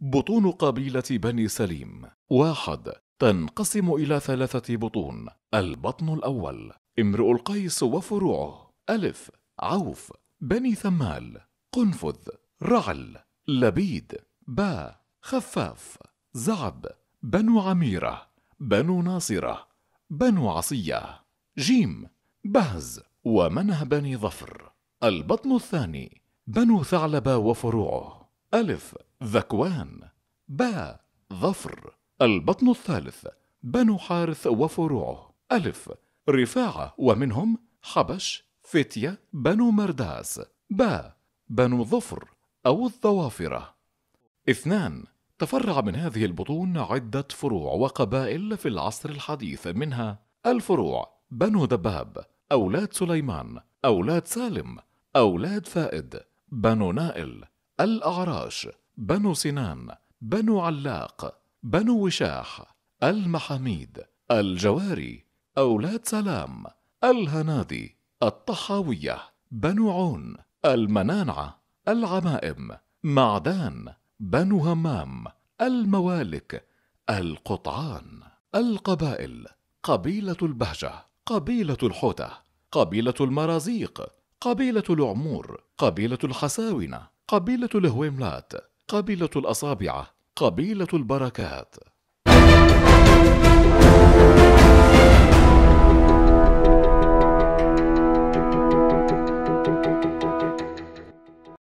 بطون قبيلة بني سليم واحد تنقسم إلى ثلاثة بطون البطن الأول امرؤ القيس وفروعه ألف عوف بني ثمال قنفذ رعل لبيد باء خفاف زعب بنو عميرة بنو ناصرة بنو عصية جيم بهز ومنه بني ظفر البطن الثاني بنو ثعلبة وفروعه ألف ذكوان باء ظفر البطن الثالث بنو حارث وفروعه ألف رفاعة ومنهم حبش فتية بنو مرداس باء بنو ظفر أو الظوافرة اثنان تفرع من هذه البطون عدة فروع وقبائل في العصر الحديث منها الفروع بنو دباب أولاد سليمان أولاد سالم أولاد فائد بنو نائل الأعراش بنو سنان بنو علاق بنو وشاح المحاميد الجواري أولاد سلام الهنادي الطحاوية بنو عون المنانعة العمائم معدان بنو همام الموالك القطعان القبائل قبيلة البهجة قبيلة الحوتة قبيلة المرازيق قبيلة العمور قبيلة الحساونة قبيلة الهويملات قبيلة الأصابع قبيلة البركات